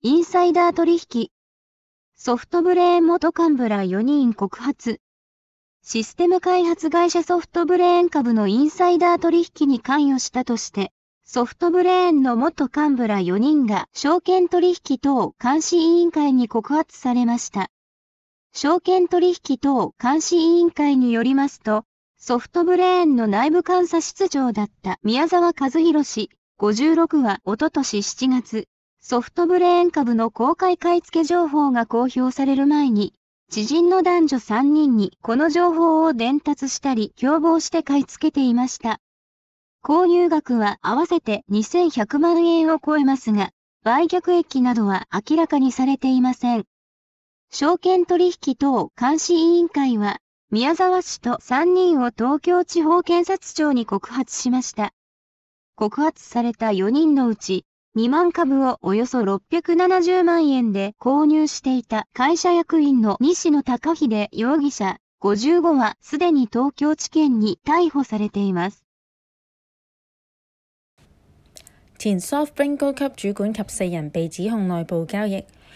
インサイダー取引。ソフトブレーン元幹部ら4人告発。システム開発会社ソフトブレーン株のインサイダー取引に関与したとして、ソフトブレーンの元幹部ら4人が証券取引等監視委員会に告発されました。証券取引等監視委員会によりますと、ソフトブレーンの内部監査室長だった宮沢和弘氏56はおととし7月、ソフトブレーン株の公開買付情報が公表される前に、知人の男女3人にこの情報を伝達したり、共謀して買い付けていました。購入額は合わせて2100万円を超えますが、売却益などは明らかにされていません。証券取引等監視委員会は、宮沢氏と3人を東京地方検察庁に告発しました。告発された4人のうち、2万株をおよそ670万円で購入していた会社役員の西野隆秀容疑者55はすでに東京地検に逮捕されています。前 s o f t b a n 級主管及四人被指控部交易。